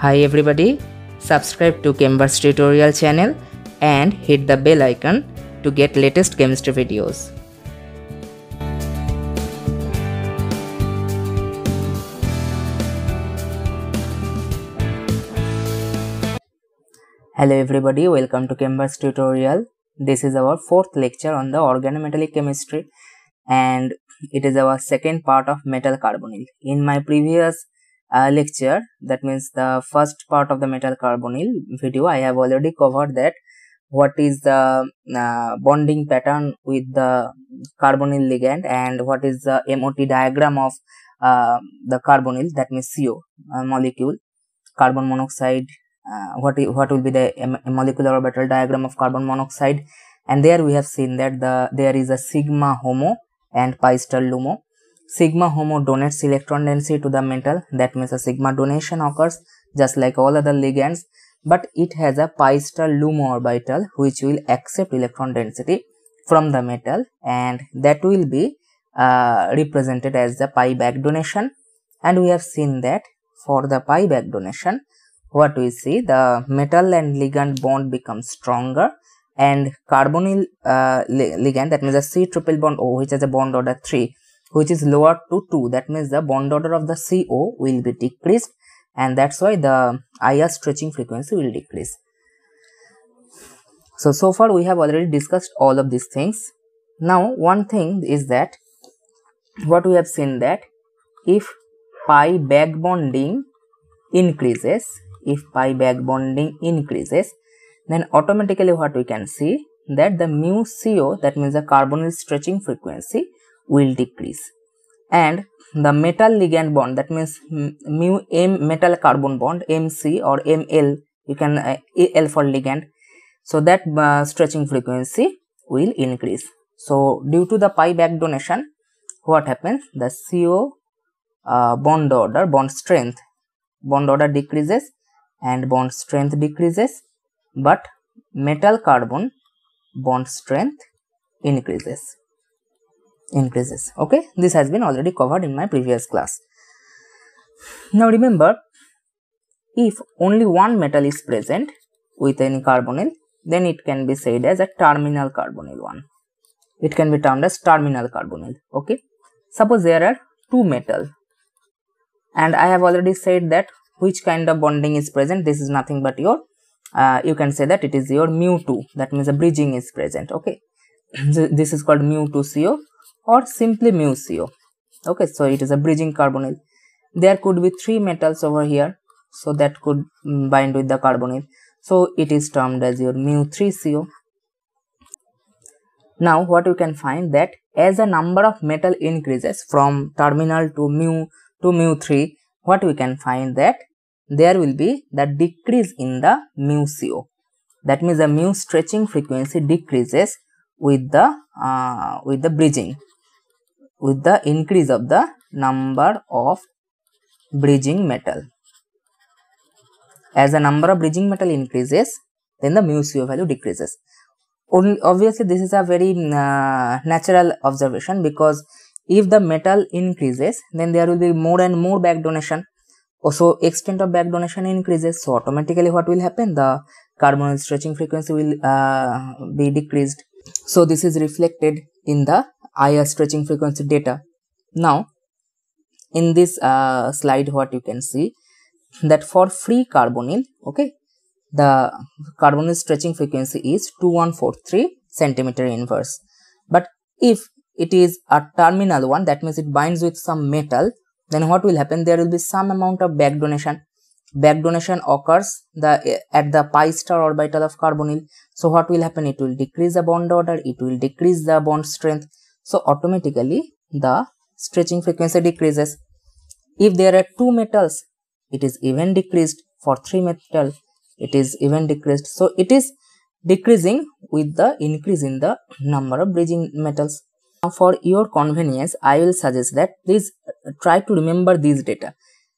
Hi everybody, subscribe to Chemverse tutorial channel and hit the bell icon to get latest chemistry videos. Hello everybody, welcome to Cambridge tutorial. This is our fourth lecture on the organometallic chemistry and it is our second part of metal carbonyl. In my previous uh, lecture that means the first part of the metal carbonyl video i have already covered that what is the uh, bonding pattern with the carbonyl ligand and what is the mot diagram of uh, the carbonyl that means co uh, molecule carbon monoxide uh, what what will be the molecular orbital diagram of carbon monoxide and there we have seen that the there is a sigma homo and pi star lumo Sigma HOMO donates electron density to the metal that means a sigma donation occurs just like all other ligands but it has a pi star LUMO orbital which will accept electron density from the metal and that will be uh, represented as the pi back donation and we have seen that for the pi back donation what we see the metal and ligand bond becomes stronger and carbonyl uh, ligand that means a C triple bond O which has a bond order 3 which is lower to 2 that means the bond order of the CO will be decreased and that's why the IR stretching frequency will decrease. So, so far we have already discussed all of these things. Now, one thing is that what we have seen that if pi back bonding increases, if pi back bonding increases, then automatically what we can see that the mu CO that means the carbonyl stretching frequency will decrease and the metal ligand bond that means mu m metal carbon bond mc or ml you can uh, l for ligand so that uh, stretching frequency will increase so due to the pi back donation what happens the co uh, bond order bond strength bond order decreases and bond strength decreases but metal carbon bond strength increases increases okay this has been already covered in my previous class now remember if only one metal is present with any carbonyl then it can be said as a terminal carbonyl one it can be termed as terminal carbonyl okay suppose there are two metal and i have already said that which kind of bonding is present this is nothing but your uh, you can say that it is your mu2 that means a bridging is present okay this is called mu 2 co or simply mu co okay so it is a bridging carbonyl there could be three metals over here so that could mm, bind with the carbonyl so it is termed as your mu 3 co now what you can find that as the number of metal increases from terminal to mu to mu 3 what we can find that there will be the decrease in the mu co that means the mu stretching frequency decreases with the uh, with the bridging with the increase of the number of bridging metal as the number of bridging metal increases then the mu CO value decreases only obviously this is a very uh, natural observation because if the metal increases then there will be more and more back donation also oh, extent of back donation increases so automatically what will happen the carbon stretching frequency will uh, be decreased so this is reflected in the IR stretching frequency data. Now in this uh, slide what you can see that for free carbonyl okay the carbonyl stretching frequency is 2143 centimeter inverse but if it is a terminal one that means it binds with some metal then what will happen there will be some amount of back donation back donation occurs the at the pi star orbital of carbonyl so what will happen it will decrease the bond order it will decrease the bond strength so automatically the stretching frequency decreases if there are two metals it is even decreased for three metal it is even decreased so it is decreasing with the increase in the number of bridging metals now for your convenience i will suggest that please try to remember these data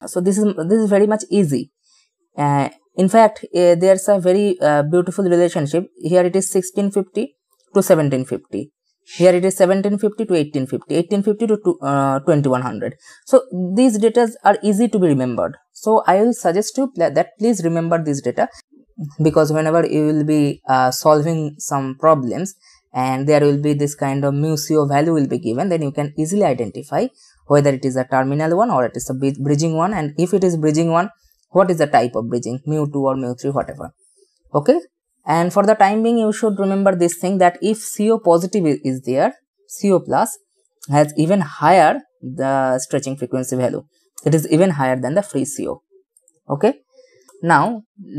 so this is this is very much easy uh, in fact uh, there's a very uh, beautiful relationship here it is 1650 to 1750 here it is 1750 to 1850 1850 to, to uh, 2100 so these data are easy to be remembered so i will suggest you that please remember these data because whenever you will be uh, solving some problems and there will be this kind of mu value will be given then you can easily identify whether it is a terminal one or it is a bridging one and if it is bridging one what is the type of bridging mu 2 or mu 3 whatever okay and for the time being you should remember this thing that if co positive is there co plus has even higher the stretching frequency value it is even higher than the free co okay now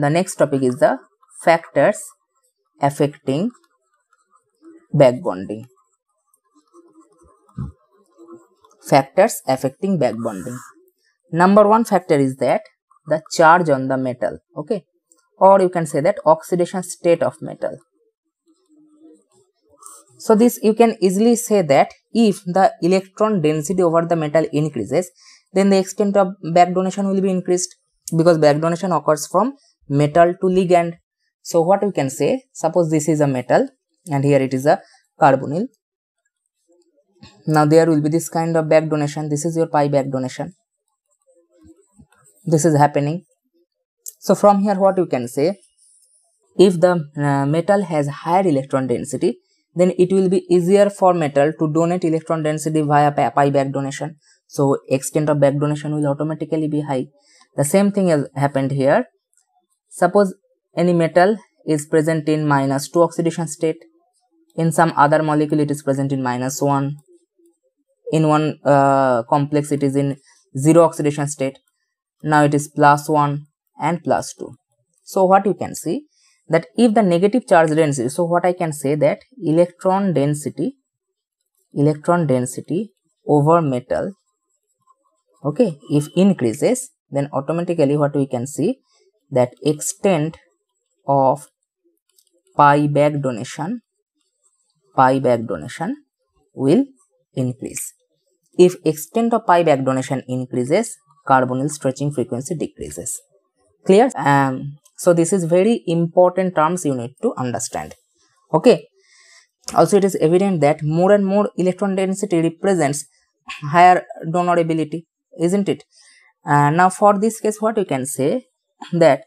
the next topic is the factors affecting back bonding factors affecting back bonding. Number one factor is that the charge on the metal, okay, or you can say that oxidation state of metal. So, this you can easily say that if the electron density over the metal increases, then the extent of back donation will be increased because back donation occurs from metal to ligand. So, what we can say, suppose this is a metal and here it is a carbonyl now there will be this kind of back donation this is your pi back donation this is happening so from here what you can say if the uh, metal has higher electron density then it will be easier for metal to donate electron density via pi, pi back donation so extent of back donation will automatically be high the same thing has happened here suppose any metal is present in minus 2 oxidation state in some other molecule it is present in minus 1 in one uh, complex it is in zero oxidation state now it is plus 1 and plus 2 so what you can see that if the negative charge density so what i can say that electron density electron density over metal okay if increases then automatically what we can see that extent of pi back donation pi back donation will increase if extent of pi back donation increases, carbonyl stretching frequency decreases. Clear? Um, so this is very important terms you need to understand. Okay. Also, it is evident that more and more electron density represents higher donor ability, isn't it? Uh, now, for this case, what you can say that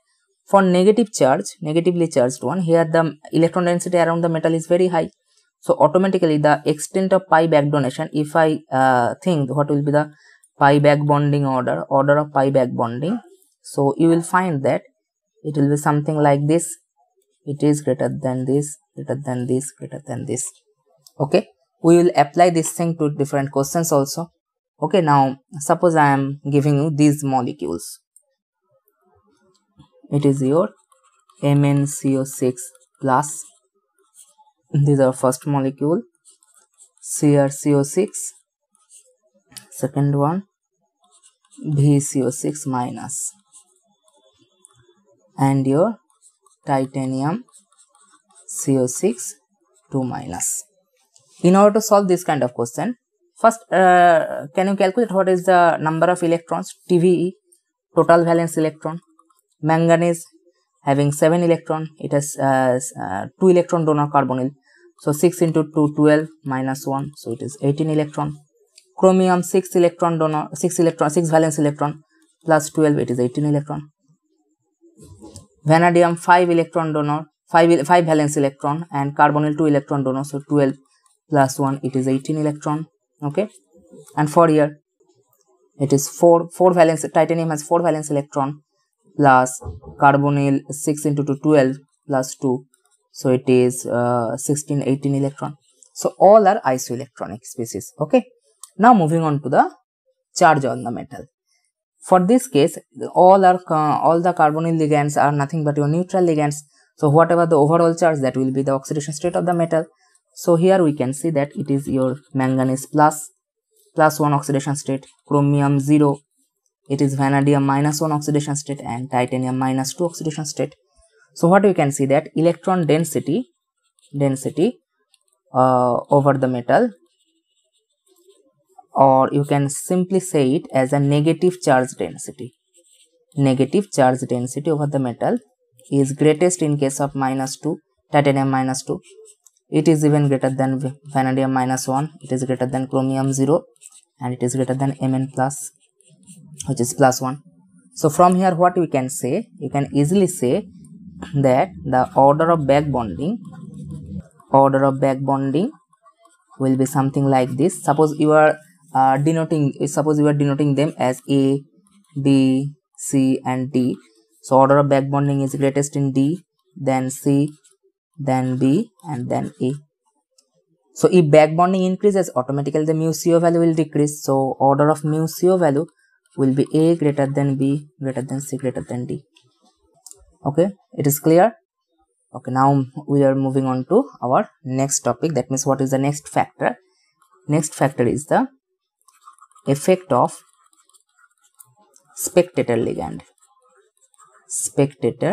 for negative charge, negatively charged one, here the electron density around the metal is very high. So automatically the extent of pi back donation, if I uh, think what will be the pi back bonding order, order of pi back bonding. So you will find that it will be something like this. It is greater than this, greater than this, greater than this. Okay. We will apply this thing to different questions also. Okay. Now suppose I am giving you these molecules. It is your MnCO6 plus this is our first molecule CrCO6 second one BCO minus and your titanium CO6 2 minus. In order to solve this kind of question, first uh, can you calculate what is the number of electrons TVE total valence electron manganese having 7 electron it has uh, uh, 2 electron donor carbonyl so 6 into 2, 12 minus 1. So it is 18 electron. Chromium 6 electron donor, 6 electron, 6 valence electron plus 12, it is 18 electron. Vanadium 5 electron donor, 5, 5 valence electron and carbonyl 2 electron donor. So 12 plus 1, it is 18 electron. Okay. And for here, it is 4, 4 valence, titanium has 4 valence electron plus carbonyl 6 into 2, 12 plus 2 so it is uh, 16 18 electron so all are isoelectronic species okay now moving on to the charge on the metal for this case all are uh, all the carbonyl ligands are nothing but your neutral ligands so whatever the overall charge that will be the oxidation state of the metal so here we can see that it is your manganese plus plus 1 oxidation state chromium 0 it is vanadium minus 1 oxidation state and titanium minus 2 oxidation state so what we can see that electron density density uh, over the metal or you can simply say it as a negative charge density. Negative charge density over the metal is greatest in case of minus 2, titanium minus 2. It is even greater than vanadium minus 1, it is greater than chromium 0 and it is greater than Mn plus which is plus 1. So from here what we can say, you can easily say that the order of back bonding order of back bonding will be something like this suppose you are uh, denoting suppose you are denoting them as a b c and d so order of back bonding is greatest in d then c then b and then a so if back bonding increases automatically the mu co value will decrease so order of mu co value will be a greater than b greater than c greater than d okay it is clear okay now we are moving on to our next topic that means what is the next factor next factor is the effect of spectator ligand spectator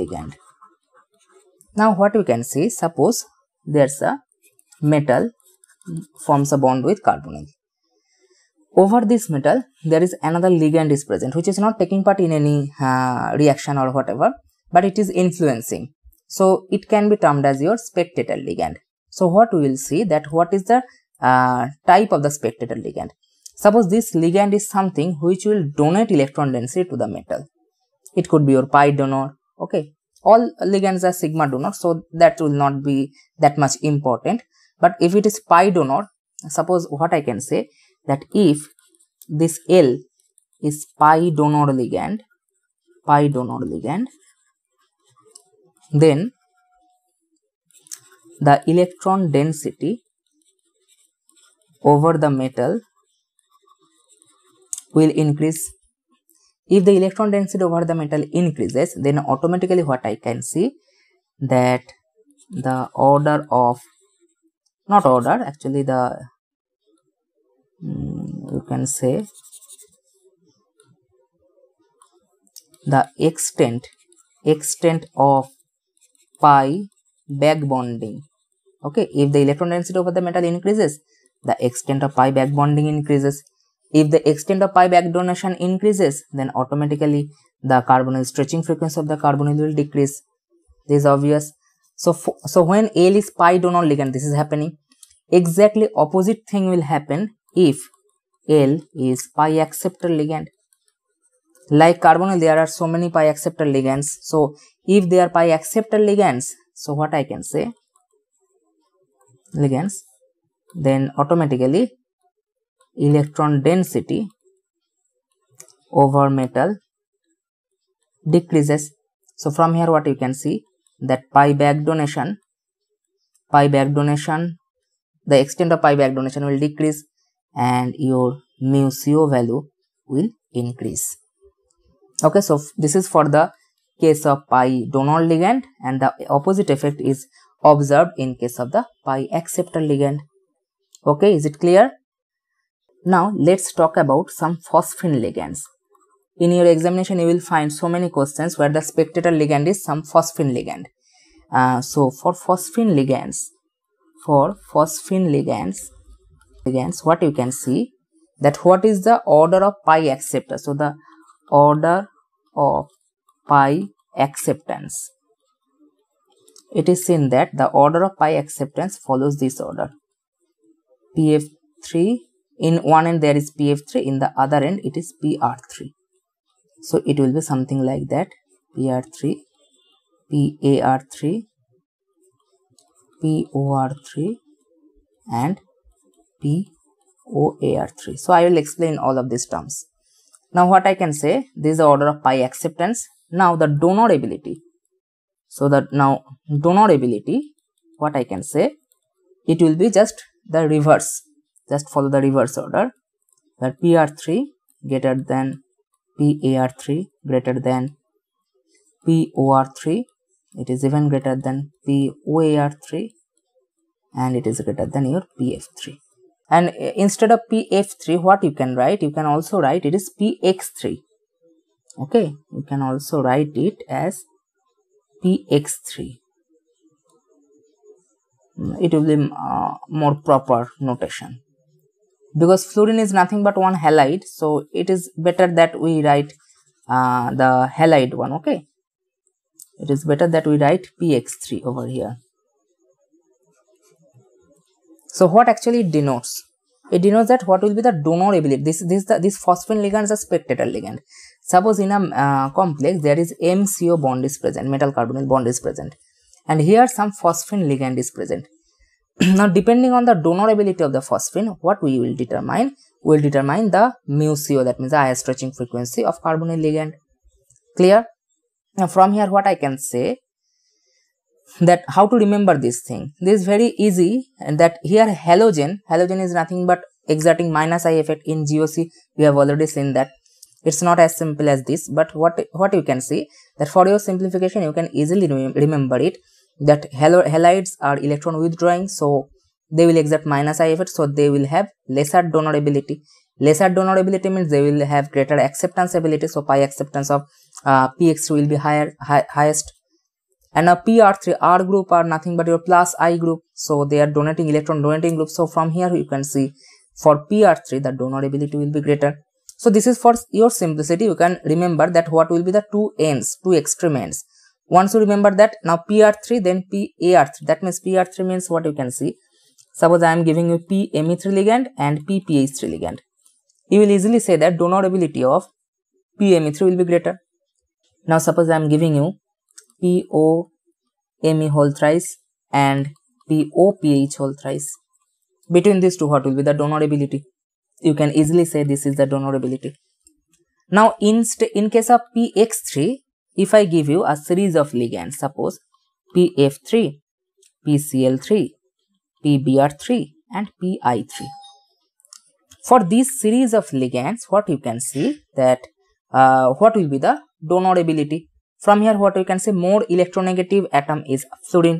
ligand now what we can see suppose there's a metal forms a bond with carbonyl over this metal there is another ligand is present which is not taking part in any uh, reaction or whatever but it is influencing so it can be termed as your spectator ligand so what we will see that what is the uh, type of the spectator ligand suppose this ligand is something which will donate electron density to the metal it could be your pi donor okay all ligands are sigma donor so that will not be that much important but if it is pi donor suppose what i can say that if this L is pi donor ligand, pi donor ligand, then the electron density over the metal will increase. If the electron density over the metal increases, then automatically what I can see that the order of, not order, actually the Mm, you can say the extent extent of pi back bonding okay if the electron density over the metal increases the extent of pi back bonding increases if the extent of pi back donation increases then automatically the carbonyl stretching frequency of the carbonyl will decrease this is obvious so so when l is pi donor ligand this is happening exactly opposite thing will happen if L is pi acceptor ligand. Like carbonyl, there are so many pi acceptor ligands. So, if they are pi acceptor ligands, so what I can say? Ligands, then automatically electron density over metal decreases. So, from here what you can see that pi back donation, pi back donation, the extent of pi back donation will decrease and your mu CO value will increase. Okay, so this is for the case of pi donor ligand and the opposite effect is observed in case of the pi acceptor ligand. Okay, is it clear? Now, let's talk about some phosphine ligands. In your examination, you will find so many questions where the spectator ligand is some phosphine ligand. Uh, so, for phosphine ligands, for phosphine ligands, against what you can see that what is the order of pi acceptor? So, the order of pi acceptance. It is seen that the order of pi acceptance follows this order. PF3 in one end there is PF3 in the other end it is PR3. So, it will be something like that PR3, PAR3, POR3 and POAR3. So I will explain all of these terms. Now what I can say, this is the order of pi acceptance. Now the donor ability. So that now donor ability, what I can say, it will be just the reverse. Just follow the reverse order. that PR3 greater than PAR3 greater than POR3. It is even greater than POAR3 and it is greater than your PF3 and instead of pf3 what you can write you can also write it is px3 okay you can also write it as px3 mm, it will be uh, more proper notation because fluorine is nothing but one halide so it is better that we write uh, the halide one okay it is better that we write px3 over here so what actually it denotes? It denotes that what will be the donor ability. This this the, this phosphine ligand is a spectator ligand. Suppose in a uh, complex there is MCO bond is present, metal carbonyl bond is present, and here some phosphine ligand is present. now depending on the donor ability of the phosphine, what we will determine will determine the mu CO that means the higher stretching frequency of carbonyl ligand. Clear? Now from here what I can say that how to remember this thing this is very easy and that here halogen halogen is nothing but exerting minus i effect in goc we have already seen that it's not as simple as this but what what you can see that for your simplification you can easily rem remember it that halo halides are electron withdrawing so they will exert minus i effect so they will have lesser donor ability lesser donor ability means they will have greater acceptance ability so pi acceptance of uh, px will be higher hi highest and a PR3R group are nothing but your plus I group. So they are donating electron donating group. So from here you can see for PR3 the donor ability will be greater. So this is for your simplicity. You can remember that what will be the two ends, two extreme ends. Once you remember that now PR3 then PAR3 that means PR3 means what you can see. Suppose I am giving you PME3 ligand and PPH3 ligand. You will easily say that donor ability of PME3 will be greater. Now suppose I am giving you POMe whole thrice and POPH whole thrice. Between these two, what will be the donor ability? You can easily say this is the donor ability. Now, in, in case of PX3, if I give you a series of ligands, suppose PF3, PCl3, PBr3 and PI3. For this series of ligands, what you can see that uh, what will be the donor ability? from here what we can say more electronegative atom is fluorine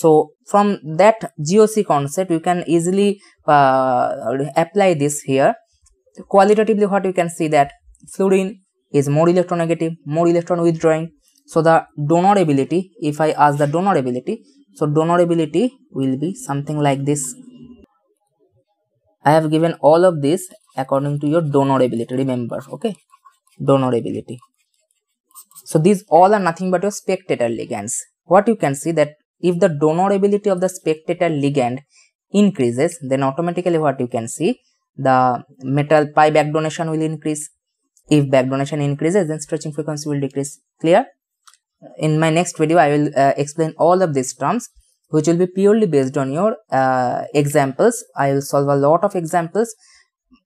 so from that GOC concept you can easily uh, apply this here qualitatively what you can see that fluorine is more electronegative more electron withdrawing so the donor ability if I ask the donor ability so donor ability will be something like this I have given all of this according to your donor ability remember okay donor ability so these all are nothing but your spectator ligands. What you can see that if the donor ability of the spectator ligand increases, then automatically what you can see, the metal pi back donation will increase. If back donation increases, then stretching frequency will decrease. Clear? In my next video, I will uh, explain all of these terms, which will be purely based on your uh, examples. I will solve a lot of examples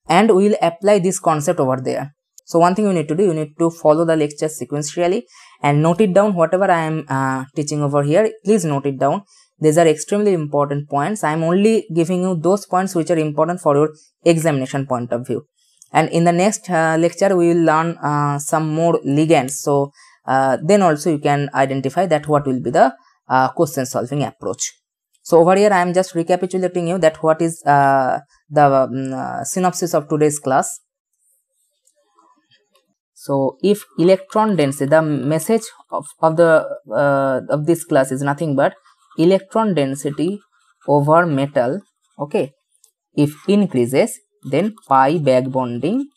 and we will apply this concept over there. So one thing you need to do, you need to follow the lecture sequentially and note it down whatever I am uh, teaching over here. Please note it down. These are extremely important points. I am only giving you those points which are important for your examination point of view. And in the next uh, lecture, we will learn uh, some more ligands. So uh, then also you can identify that what will be the uh, question solving approach. So over here, I am just recapitulating you that what is uh, the um, synopsis of today's class. So, if electron density, the message of, of the uh, of this class is nothing but electron density over metal, okay, if increases, then pi back bonding,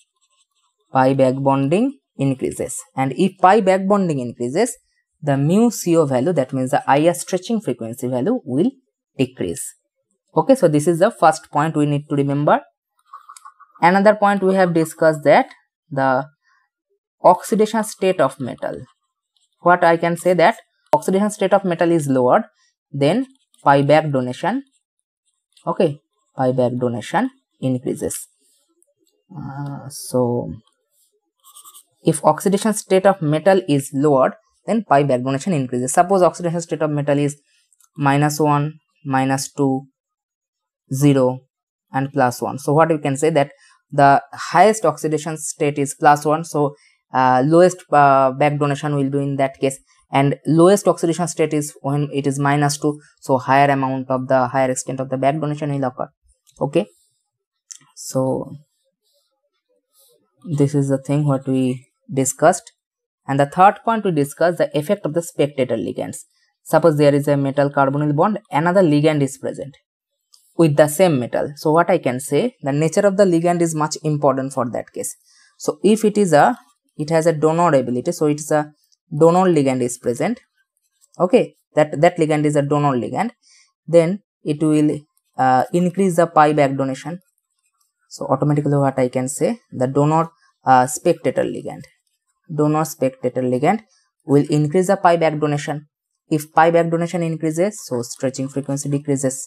pi back bonding increases. And if pi back bonding increases, the mu CO value, that means the IR stretching frequency value will decrease. Okay, so this is the first point we need to remember. Another point we have discussed that the oxidation state of metal what i can say that oxidation state of metal is lowered then pi back donation okay pi back donation increases uh, so if oxidation state of metal is lowered then pi back donation increases suppose oxidation state of metal is minus 1 minus 2 0 and plus 1 so what you can say that the highest oxidation state is plus 1 so uh, lowest uh, back donation will be in that case and lowest oxidation state is when it is minus 2 so higher amount of the higher extent of the back donation will occur okay so this is the thing what we discussed and the third point we discussed the effect of the spectator ligands suppose there is a metal carbonyl bond another ligand is present with the same metal so what i can say the nature of the ligand is much important for that case so if it is a it has a donor ability so it's a donor ligand is present okay that that ligand is a donor ligand then it will uh, increase the pi back donation so automatically what i can say the donor uh, spectator ligand donor spectator ligand will increase the pi back donation if pi back donation increases so stretching frequency decreases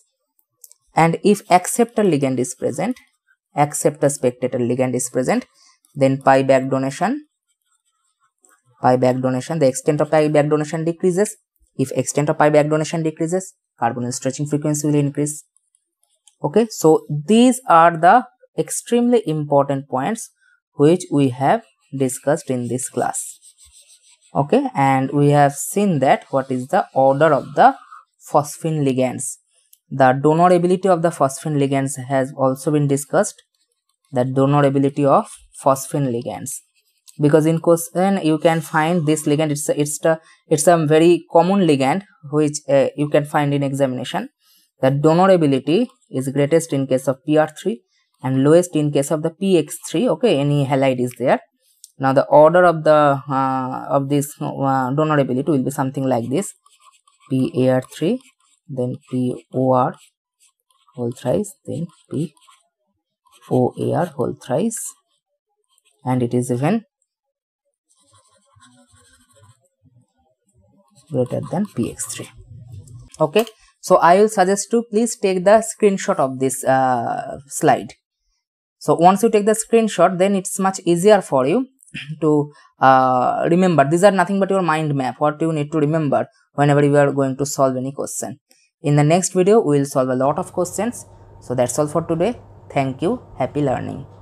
and if acceptor ligand is present acceptor spectator ligand is present then pi back donation pi back donation, the extent of pi back donation decreases. If extent of pi back donation decreases, carbonyl stretching frequency will increase. Okay, so these are the extremely important points which we have discussed in this class. Okay, and we have seen that what is the order of the phosphine ligands. The donor ability of the phosphine ligands has also been discussed. The donor ability of phosphine ligands because in question you can find this ligand it's a, it's a it's a very common ligand which uh, you can find in examination the donor ability is greatest in case of pr3 and lowest in case of the px3 okay any halide is there now the order of the uh, of this uh, ability will be something like this par3 then por whole thrice then p o a r whole thrice and it is even greater than px3 okay so i will suggest to please take the screenshot of this uh, slide so once you take the screenshot then it's much easier for you to uh, remember these are nothing but your mind map what you need to remember whenever you are going to solve any question in the next video we will solve a lot of questions so that's all for today thank you happy learning